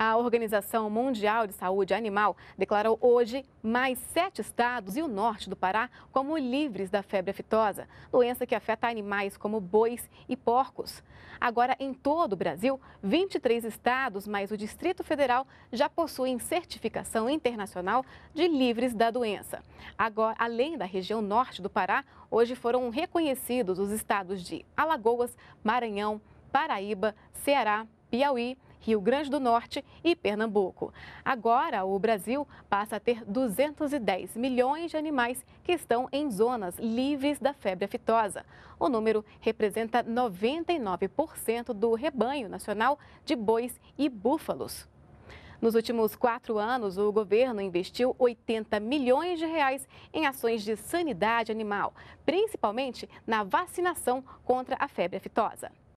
A Organização Mundial de Saúde Animal declarou hoje mais sete estados e o norte do Pará como livres da febre aftosa, doença que afeta animais como bois e porcos. Agora, em todo o Brasil, 23 estados mais o Distrito Federal já possuem certificação internacional de livres da doença. Agora, além da região norte do Pará, hoje foram reconhecidos os estados de Alagoas, Maranhão, Paraíba, Ceará, Piauí, Rio Grande do Norte e Pernambuco. Agora, o Brasil passa a ter 210 milhões de animais que estão em zonas livres da febre aftosa. O número representa 99% do rebanho nacional de bois e búfalos. Nos últimos quatro anos, o governo investiu 80 milhões de reais em ações de sanidade animal, principalmente na vacinação contra a febre aftosa.